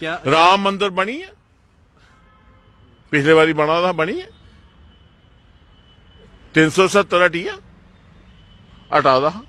ਕਿਆ ਰਾਮ ਮੰਦਿਰ ਬਣੀ ਹੈ ਪਿਛਲੇ ਵਾਰੀ ਬਣਾ ਦਾ ਬਣੀ ਹੈ 370 ਟੀਆ ਹਟਾ ਦਾ